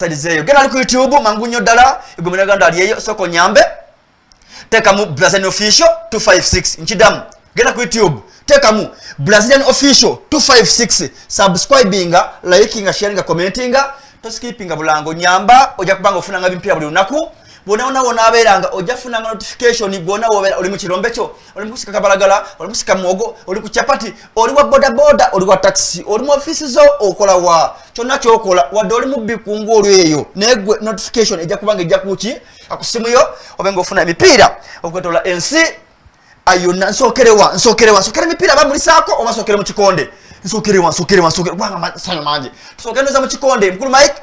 Salizeyo. Gena liku YouTube, mangunyo dala, igumine ganda alieyo, soko nyambe. Teka mu Brazilian Official 256. Nchidamu. Gena ku YouTube. Teka mu Brazilian Official 256. Subscribe inga, like inga, share inga, commenting inga. Toskip inga bulango nyamba. Oja kubango funanga bimpia buli unaku. bonaona wona aberanga ojafunanga notification bona wobera oli mukirombecho oli musika kabalagala oli musika mwogo oli kuchapati oli wa boda boda oli wa taxi oli mu office zo okola wa chona chokola wa doli mu bikungu olweyo negwe notification eja kubanga eja kuchi akusimu yo obengo ofuna mipira okwetola NC ayona nsokerewa nsokerewa sokere mipira bamulisako obasokere mu chikonde nsokerewa nsokerewa nsokere bwanga sanyo manje sokere mu chikonde mkulu mike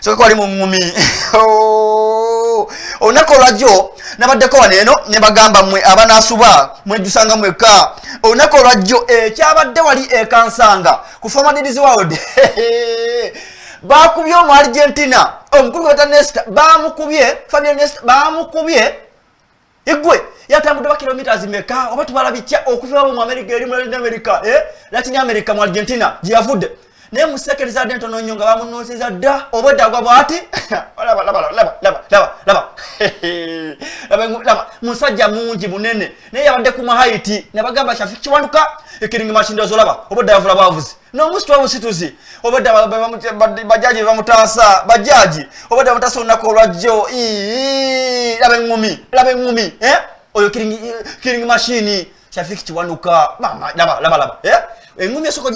sokwali mu mumi oh. olunaku olwajjo nabaddeko waneeno ne bagamba mmwe abanaasuba mwejjusanga mweka olunaku olwajjo ekyabadde eh, wali ekansanga eh, ku famadidis world bakubye omu argentina omukulu gwe batanesta bamukubye fabianesta bamukubye igwe yatambude ba kilomitas meka oba tubala bitya okuvaabo mu america eri mu latin america mu eh, argentina gyeyavudde naye musekerezadde ntono nnyo nga bamunoseza dda obwedda gwabw ati musajja mungi munene naye yabadde ku mahaiti nebagamba shafik kiwanduka ekiringi mashindozo olaba obwedda yavula bwavuzi nomusitu wabusituzi obwedda bajaji bamutasa bajaji obwedda bamutasa olunaku olwajjo laba eumi laba eumi eh? oyo kiringi mashini shafik kiwanduka mama laba laba laba eh? engumi soko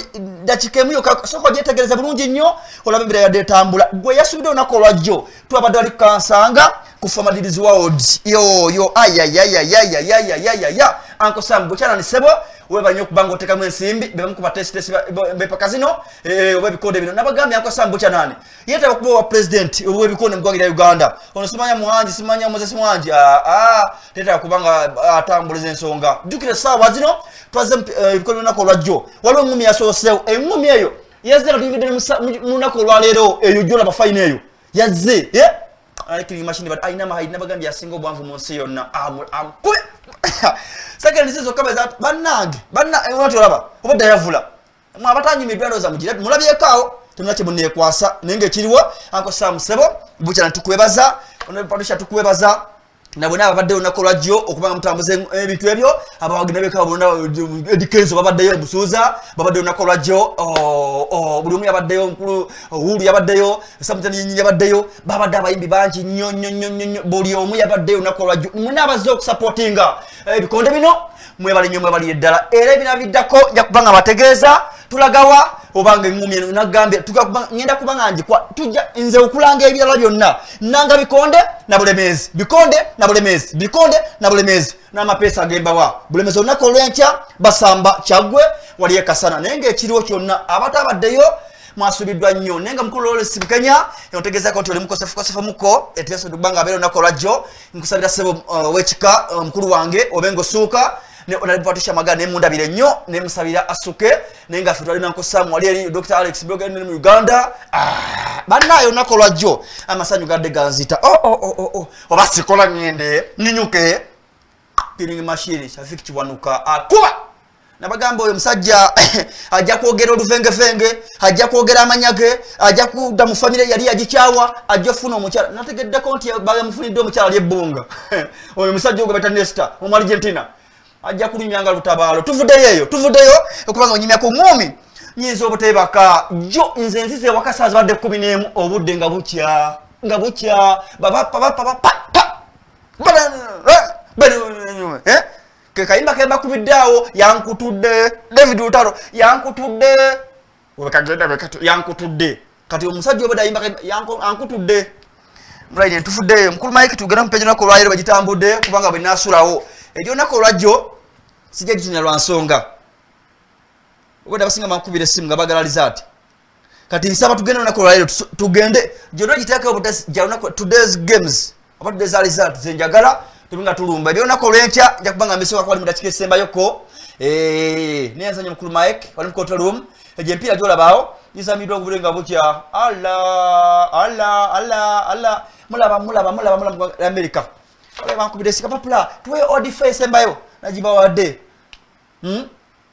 dakikemu yo soko jetegereza bulungi nnyo ola bibira ya detambula gwe yasubide onako lwajjo tuba badali kansanga kufa madirizi wa odds yo yo ayayayayayayayaya anko sam bwe kyala ni sebo webanya okubanga otekamu ensimbi bebamukubatestesbepakazino obebikonde eh, bino nabagambye akosambu kyanane yetaga okuba owa purezidenti obwebikonde eh, mu ggwangira uganda ono simanya muhanji simanya muze simuhanji aa ah, ah. tetaga kubanga ah, atambuleza ensonga jukira saawa zino twaze eh, ebikonde lunaku olwajjo waliwo eŋumi yasoosewo eŋumi eyo yazze nga tuyigidde mu lunaku olwaleero eyo jola bafayina eyo yazze alina magambi yasinga obwanvu mu nsi yonna sekendizizokabezabanangeobadayavula mwabatanyuma eddwaliro zamugira mulabyeko awo tonnaki munekwasa naye ngaekiriwo ankosaamusebo bukyana tukwebaza onpatusha tukwebaza nabwe naba badde onako lwajjo okubanga mutambuze eh, ebintu ebyo abawagina beka bonna edikenzo eh, babaddeyo obusuuza babadde onako lwajjo oh, oh, buli omu yabaddeyo nkulu uhuru eh, yabaddeyo samutaninyinyi yabaddeyo babadde abayimbi bangi nyo nyonyonyo buli omu yabaddeyo onako lwajjo munaabazze okusapootinga ebikonde bino mwebali nyo mwebali eddala era ebinabiddako njakubanga bategeeza tulagawa obanga engumye nagambye ngenda kuba nga njikwa tujja nze okulanga ebyala byonna nanga bikonde na bulemezi bikonde na bulemezi bikonde na bulemezi n'amapeesa agembawa bulemezi olunaku olwenkya basamba kyagwe wali ekasana naye ngaekiriwo kyonna abata abaddeyo mwasubiddwa nnyo naye nga mukulu lolesi mukenya otegezako nti oli mukosefukosefu muko etesdubanga abeera onaku olwajjo nkusabira sebo uh, wekika omukulu uh, wange obe ngaosuuka nebwatekyamagaanemundabire nnyo nemusabira asuke naye nga fetwalinankosamu wali eri dr alex bogene mu uganda ah, bannaayo onaku olwajjo amasanyu gadde ganzita oh, oh, oh, oba sikola ŋende nyinyuke piring machine kyafik kiwanuka akuba ah, nabagamba oyo musajja ajja kwogera oluvengefenge ajja kwogera amanyage ajja kudda mu famire yali yagikyawa ajja ofuna omukyala nategeddeko nti bamufunidde omukyala lyebbunga oyo musajja ogobetanesta omu argentina ajja kulumyanga lutabaalo tuvuddeyoeyo tuvuddeyo okubanga onyumya ku mumi nyinza obutebaka jo nze nzize wakasaazi badde kumi n'emu obudde nga bukya nga bukya eh? kekayimba kebakubiddeawo yankutudde david lutaro yankutudde yankutudde kati omusajja obadayimbaankutudde mulaine ntufuddeyo mukulu mike tugenda mupenyonaku olwaliro bagitambudde kubanga bwenasulawo ebyonako olwajjo sijja gitunya lwa nsonga obadde abasinga bankubira essimu nga bagalaliza ati kati nsaba tugende olunaku olwaleero tugende gyona gitekeotoday's games oba todays result zenjagala tube nga tulumba ebyolunaku olwenkya nja kubanga mbisokako wali mudakiika esembayoko nayenzanya omukulu mike wali mukotroom egyo empiira gyolabaawo gisambiddwa okubire nga bukya alla alla alla alla mulaba mulaba mulaba mulaba america Kwa wangu kubidesika papula. Tuwe odi fe semba yo. Najiba wade. Hmm?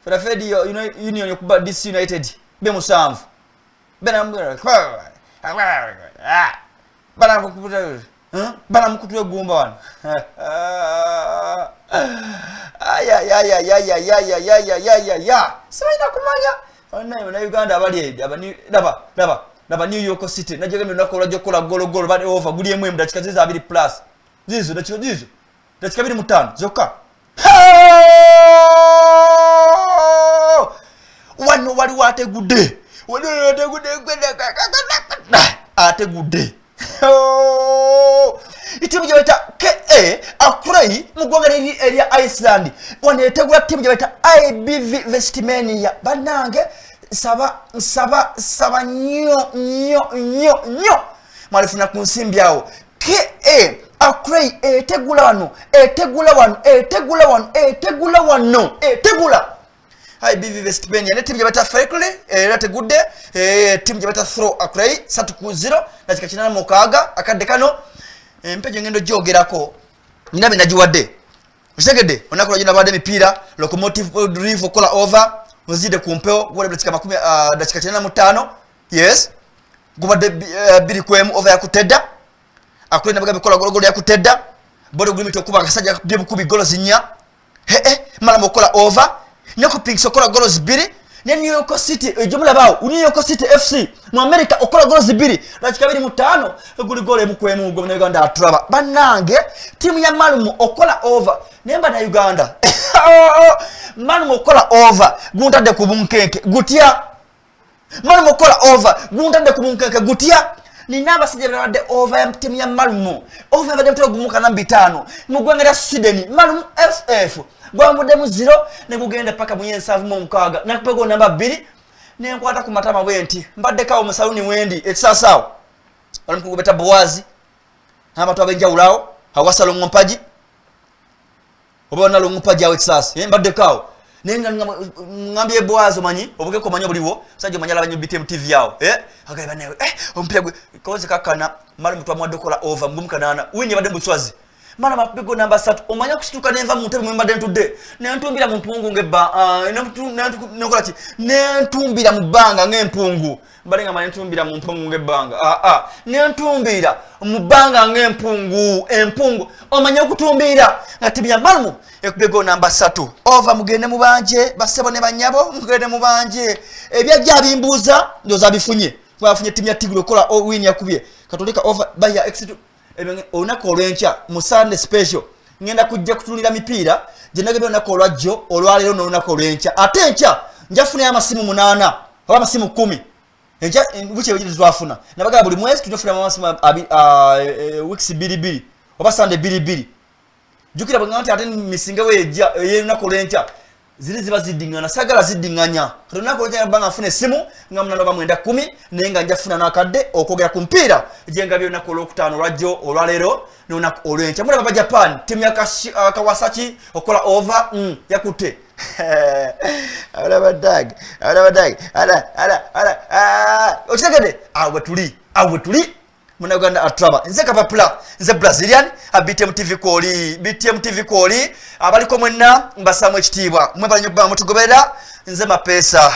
Fada fedi yo, you know, union yukuba DC United. Be musamfu. Bena mbira. Bana kukubuta yo. Hmm? Bana mkutuwe gumba wana. Aya, ya, ya, ya, ya, ya, ya, ya, ya, ya, ya, ya. Sama inakumanya. Ona yu na Uganda abali hebi. Daba, daba. Daba, New York City. Najiwe mbira kula jokula golo golo. Bani over. Gudie mwe mdachikazeza abili plus. Plus. zizo ndachika zizo ndachika biri mutano zoka wano wali wate gude wano wali wate gude ate gude itimu jaweta ke akurai mugwanga nini area Iceland wanetegula timu jaweta IBV Vestimania banange saba saba saba nyo nyo nyo nyo malifuna kunsimbi yao e ke e tegula wano e tegula wano e tegula wano e tegula wano e tegula etegula ibv Pennsylvania ne timu jabata gyebata Fairclay era e timu jabata throw akrey satu ku 0 nakika kinana mokaga akadde kano empejo eh, ngendo jio gyogerako nina binagiwadde okitegedde olunaku jina nabadde mipira locomotive drive kola over mzide kumpeo mpewo gwolebwa dakika makumi ah, dakika kinana mu mutano yes gubadde eh, biri kwemu over ya kuteda akulina baga mikola gologolo ya kutedda bodo gulimi tokuba kasaja bibu kubi golo zinya he he mala mokola over nyo kupingi sokola golo zibiri ne New York City ejumla eh, bao New York City FC mu America okola golo zibiri na chikabiri mutano eh, guli golo emukwe mu gomna Uganda atraba banange timu ya malumu okola over nemba na Uganda oh, oh, malumu okola over gunda de kubunkeke gutia malumu okola over gunda de kubunkeke gutia nina abasajja balwadde ova emtim ya malumu ova ebadde mutego gumukana bitaano mu ggwanga lya sweden malumu ff gwamuddemu ziro negugenda paka muyensanvu mu mukaaga nakupego namba bbiri nenkwata ku matama bwe nti mbaddekawo musaluni wendi ekisaasaawo balimukugubeta bowazi n'abantu abenjawulawo awasalongompaji oba onalongompaji awo ekisaasa mbaddekawo nenga ngambye bwazo manyi obuke ko manyo buliwo saje manyala banyo bitem tv yao eh akaiba nayo eh ompya kwa kakana mara mtu amwa dokola over mbumkanana winye bade mutswazi mala mapigo namba satu omanya kusituka neva muntu mwemba dentude nentumbira mpungu ngeba ah, nentumbira nentumbira mubanga ngempungu bale nga manya ntumbira mpungu ngebanga a ah, a ah. nentumbira mubanga ngempungu empungu omanya kutumbira ngatibya malmu ekubego namba satu ova mugende mubanje basebo ne banyabo mugende mubanje ebya jja bimbuza ndo zabifunye kwa afunye timu ya tigulo kola owini ya kubye katolika ova baya exit olunaku olwenkya mu sande special ngenda kujja kutunulira mipiira gyenagabe olunaku olwajjo olwaleero n'olunaku olwenkya ate enkya njafunayo amasimu munaana oba amasimu kumi enkyabukyetwafuna eh, nabagaa buli mwezi tunafunamu amasimu e, e, wiks biribiri oba sande biribiri jukira bwe ga nti ate misingawo eja ey'olunaku olwenkya ziri ziba ziddiŋŋana sagala ziddiŋŋanya lunaku olutyaba nga nfuna essimu nga munano ba mwenda kumi naye nga njafuna n'akadde okwogera ku mpiira gyengabya olunaku olwokutaano olwajjo olwaleero nolunaku olwenkya mulaba uh, mm, ba japan timu yakawasaki okukola ova yakutte olabadag olabadag okitegede awe tuli awe tuli Uganda atraba nze kapapula nze brazilian abtmtv kwoli btmtv kwoli abaliko mwenna mbasamu ekitiibwa mwe balanyi mtu gobeda nze mapesa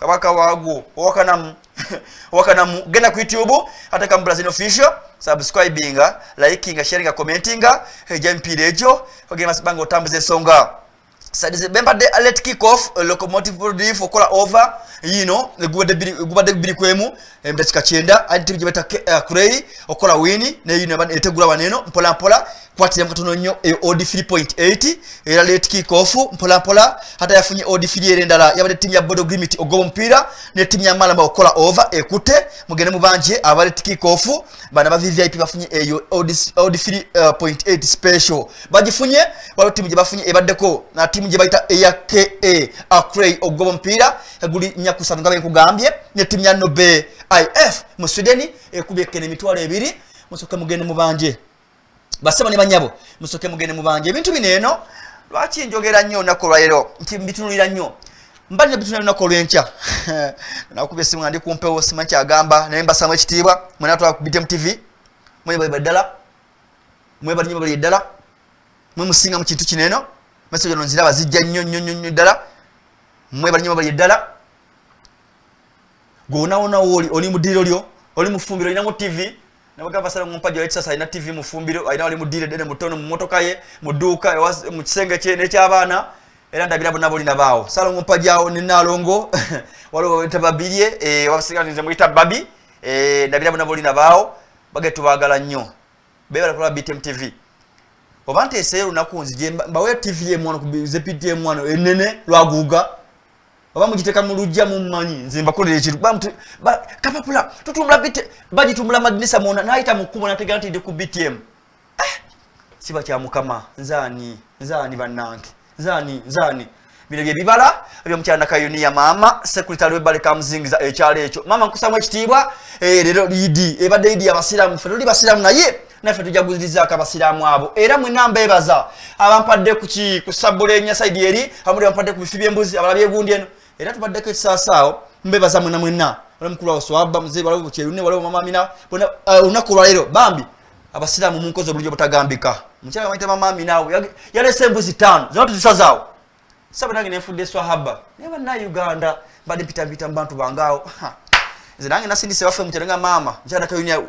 kabaka waago owakanamu owakanamu genda ku youtube ateka mu official subscribinga likinga sharinga commentinga ejempiira egyo ogenda banga otambuza songa ça disait même pas des alertes kick off euh, locomotive produit faut qu'on over you know gubade biri gubade biri kwemu mbetika chenda ati bijeta kurei okola wini ne yino ban etegula baneno mpola mpola kwatiremu katono nnyo e od 3.8 era late kikofu mpola mpola hata yafunye od 3 era endala yabadde timu ya bodo grimit ogoba omupiira ne timu ya malamba okola ova ekute mugende mubanje aba late kikofu bana ba vvip bafunye eyo od 3.8 special bagifunye waliwo timu gye bafunye ebaddeko na timu gye bayita eya ka acray ogoba omupiira eguli nyakusatu nga benkugambye ne timu ya nobe if mu sweden ekubye kene emitwalo ebiri musoke mugende mubanje basebo ne banyabo musoke mugende mubanje ebintu bineeno lwaki njogera nnyo onaku olwaero nti mbitunulira nnyo mba nina bitunulira onaku olwenkya nakuba esimu nga ndi kumpewo sima nkyagamba naye mbasamu ekitiibwa mwena atwala ku bitemu tv mwebaliddala mwebalinyo bali eddala mwe musinga mu kintu kineeno mesejo no nziraba zijja nnyo nnyo nnyo nnyo ddala mwebalinyo bali eddala gwonawonawo oli oli mu ddiiro lyo oli mu fumbiro olinamu tivi nabagamba sala mumpaji wa exercise na tv mufumbiro aina wali mudire dede mutono mmotoka ye muduka mukisenge kye ne kyabaana era ndabira bonna bolina baawo sala mumpaji awo ninalongo waliwo wete babirye e, wasikanize muita babi e, ndabira bonna bolina baawo bage tubagala nnyo bebala kula btm tv oba nteeseyo lunaku nzije mbawe tv emwano ku zptm mwano enene lwaguuga oba mugiteka mu lujja mummanyi nze mbakolera ekintu kapapula tutumbula bite bagitumbula madinisa mwona nayita mu kkubo nategera ntidi ku btm eh, siba kya mukama nzaani nzaani bannange nzaani nzaani bino byebibala byomukyana kayuniya maama sekuritale webale kamuzingiza ekyalo ekyo maama nkusamu ekitiibwa eh, leero liidi ebadde idi abasiraamu fe loli basiraamu naye naffe tujaguzirizaako abasiraamu abo era mwena mbeebaza abampadde ku sabbula enya saidi eri abamuli bampadde ku bifi byembuzi abalabyegundi eno era tubaddeko ekisaasaawo mbebaza mwena mwena bambi abasiraamu munkozi obulungi obutagambika mukyala amaite mamaamina yalese embuzi tano zona tuzisazaawo saba nange nenfudde swahaba naye banna uganda mbadde mpitampita mubantu bangeawo nze nange nasindise waffe mukyalo nga maama mukyalatakayunia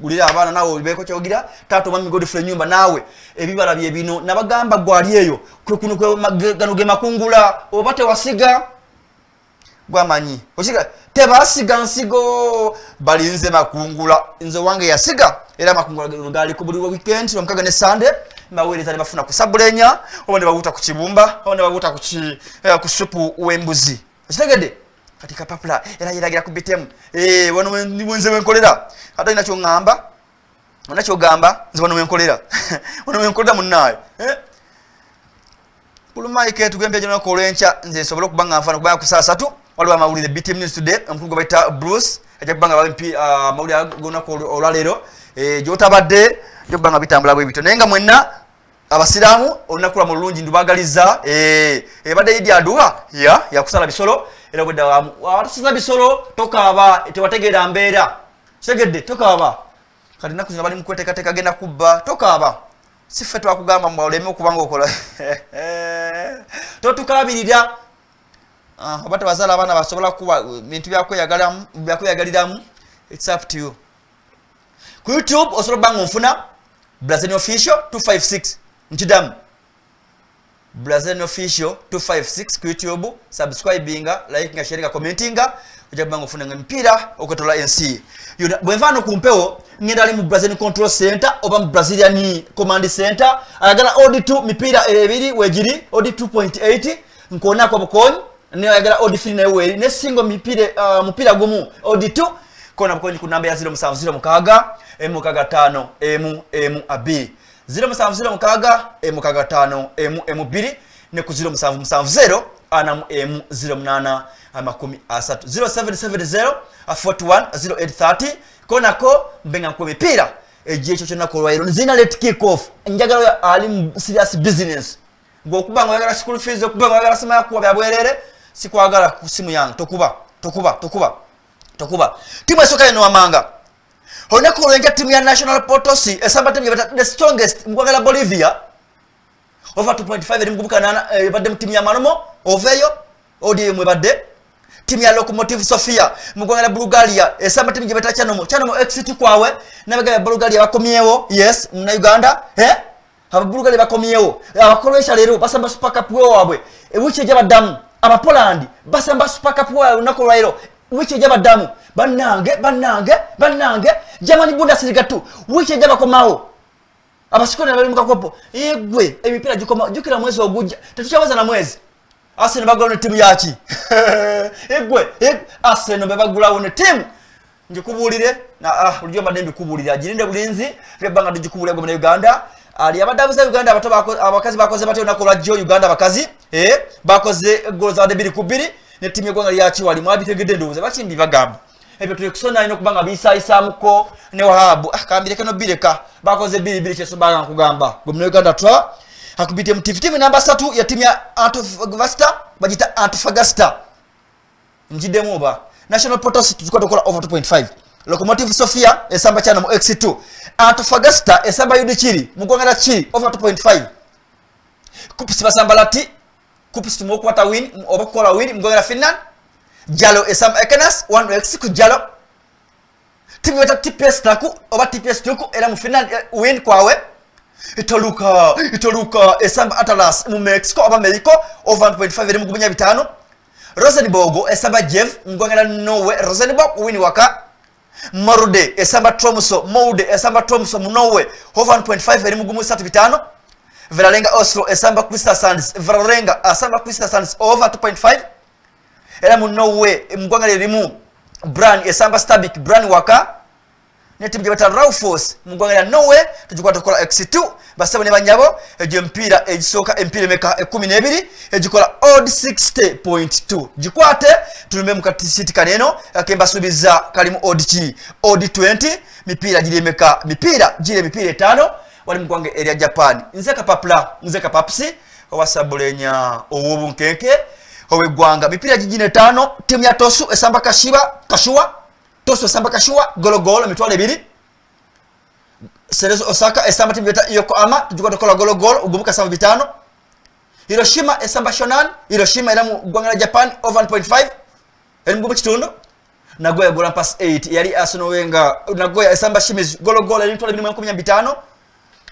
gulira mm, abaana nawe beko kyogira taata omwami godfre nyumba naawe ebibala bye bino nabagamba gwali eyo kwekuno gano ge makungula oba tewasiga gwamanyi osiga tebasigansigo bali nze makungula nze wange yasiga era amakungula galiku buli weekend amukaga ne sande mbaweereza ne bafuna ku sabulenya oba ne babuuta ku kibumba oba ne babuuta ku eh, supu w'embuzi okitegedde kati kapapula era yeragira ku bitemu eh, wano niwenze wenkolera ate ina kyoŋamba ona kyogamba nze wano wenkolera wano wenkolera munaayo kulumaike eh? tugembe jenako olwenca nze nsobole okuba nga nfana kubanga kusaasatu waliwo amawuli the bt news today omukulu gwe baita bruce ajja kuba nga bampi amawuli ah, agonaku olwaleero e, gyotabadde jo kuba nga bitambulabw ebito naye nga mwenna abasiraamu olunaku lwamu olulungi ndubagaliza ebadde e, idi aduwa ya yakusala bisolo era bweddawamu abatasaza bisolo tokaaba tewategeera mbeera segedde tokaaba kati naku zino bali mukweteekateeka genda kubba tokaaba sife twakugamba mbwaoleme okubanga okola totukabirira uh, ah, oba tebazaala abaana basobola kuba uh, bintu byakweyagaliramu its up to you ku youtube osobola bango nga blazen official 256 nkidamu blazen official 256 ku youtube subscribinga likinga sharinga commentinga ojja funa ngempira okotola nc okwetola ensi bwenfaano ku mpewo ngenda ali mu brazilian control center oba mu brazilian command center ayagala od2 mipiira ebiri wegiri od 2.8 kwa obukonyi ne yagala odifine we ne singo mipire uh, mpira gumu odito kona ko ni kunamba ya 0 msafu 0 mukaga e mukaga 5 emu emu ab 0 msafu 0 mukaga e mukaga 5 emu emu 2 ne ku 0 msafu msafu 0 ana mu emu 0 mnana ama 10 asatu 0770 41 0830 kona ko mbenga ko mipira eje cho chona ko rwairo zina let kick off njagalo ya ali serious business ngokubanga yagala school fees okubanga yagala sima ya kuwa byabwerere sikwagala ku simu yange tokuba tokuba tokuba tokuba ttiimu esooka eno wamanga olinaku olwenja timu ya national potosi esamba eh, timu ttiimu the strongest mukwagala bolivia over 2.5 erimukubuka ebadde mu timu ya malomo oveeyo odm ebadde timu ya locomotive sofia mukwagala bulgaria esamba eh, ttiimu gyebeta chanomo chanomo exit kwawe nabega ya bulgaria bakomyewo yes munauganda eh ababulgaria bakomyewo eh, abakolesha leero basamba supercup wewaabwe ewiki ejabaddamu abapoland basamba supakapuwayo lunaku olwairo wiiki ejabaddamu banange banange banange jamani bundasirigatu wiiki ejabakomawo abasikoni balimukakopo igwe emipiira jukira mwezi ogujja tetukyaweza na mwezi aseno bagulawo ne timu yaki igwe aseno bebagulawo ne timu njikubulire ah, ulijomba ne mbikubulira jirinde bulinzi lebanga tujikubulire egomena uganda ali abadabuza uganda abakazi bakoze batya olunaku olwajjo uganda abakazi eh, bakoze egolo zawadde biri ku biri ne tiimu yegwanga lyaki wali mwabitegedde ndowooza bakimbi bagamba ebyo tulikusona alina okuba nga biisaayisaamuko ne wahabu ah, kambireka no bireka bakoze biri biri kyesobaga nkugamba gomuna uganda twa akubite mutv tiimu namba satu ya tiimu ya antofagasta bagita antofagasta njiddemu oba national potosi tukwata okola over 2.5 locomotive sofia esamba chana mu x2 antofagasta esamba yudi chiri mugongera chiri over 2.5 kupisi basamba lati kupusi tumukwata win oba kukola win mugongera finland jalo esamba ekenas 1x ku jalo timu yata tps taku oba tps tuku era mu finland eh, win kwawe itoluka itoluka esamba atalas mu mexico oba mexico over 1.5 eri mugubunya bitano rosenborg esamba jev mugongera norway rosenborg win waka marude esamba tromso moude esamba tromso munowe hovan 5 eri mugumu 3 bitano viralenga oslo esamba kristasands viralenga asamba kristasands over 2.5 era munowe mugwanga lirimu bran esamba stabic bran waka netibye batarauforce mugwagala nowe tujikwata tukola x2 basaba ne banyabo egyo mpira egisooka empira emeka ekumi n'ebiri egikola odd 60.2 gikwate tulume mu katisiti kaneno kemba kembasuubiza kalimu odd chi odd 20 mipira jile meka mipira jile mipira etano wali mugwange erya japan nze kapapula nze kapapusi owasabulenya ow'obunkenke oweggwanga mipira gigina etaano timu ya tosu esamba kashiba kashua toso samba kashua golo golo emitwalo ebiri serezo osaka esamba timu yeta yokohama tujuka tokola golo golo ugumuka samba bitano hiroshima esamba shonan hiroshima eramu gwangala japan over 1.5 erimugumu kitundu nagoya gola pass 8 yali arsenal wenga nagoya esamba shimizu golo golo emitwalo ebiri mu 15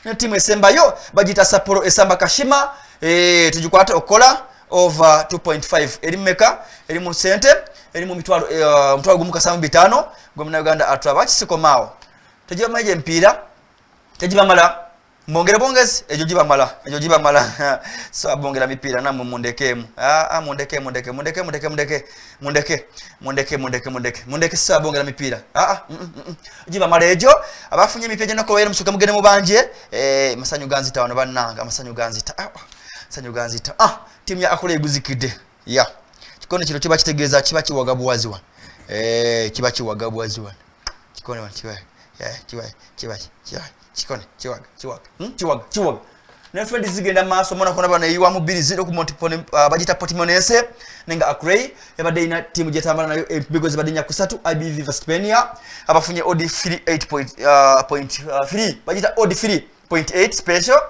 ne timu esamba yo bajita sapporo esamba kashima e, eh, tugikwata okola over 2.5 erimmeka eri mu sente eri mu mutwalo gumu kasanvu bitaano gwe munauganda atulaba kisikomaawo tegibamala gyempiira tegibamala mbongere bwongezi egyo gibamala egyo gibamala so abongera mipiira namwe mundekeemu mundeke mundeke mundeke mundeke mundeke mundeke mundeke mundeke mundeke mundeke so abongera mipiira gibamala egyo abafunye emipiira gyenakolwaire musoke mugende mubanje masanyu ganzita wano bannanga masanyu ganzita masanyu ganzita ah, ah, ah, ah, ah, ah, ah, ah, ah, ah timu ya akole eguzikidde ya chilo chiba chiba chiba chitegeza chiwagabu chiwagabu waziwa waziwa chikone kikono kino kiba kitegeeza kiba kiwaga buwaziwa eh, kiba kiwaga buwaziwa kikono kiwaga kiwaga nefendi zigenda maaso monaco nabaneyiwamu bbiri ziro ah, bagita portimonese nenga acrey yabadde ina tiimu gyetambala nayo ebigo eh, zibadde nya kusatu ibv vespania abafunye od 38.3 ah, ah, bajita od 3.8 special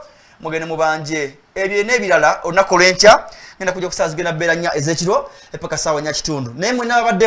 mugende mubanje ebyena ebirala olunaku lwenkya genda kujja okusaa zigenda bbeera nya ezekiro epaka saawa nyakitundu naye mwena babadde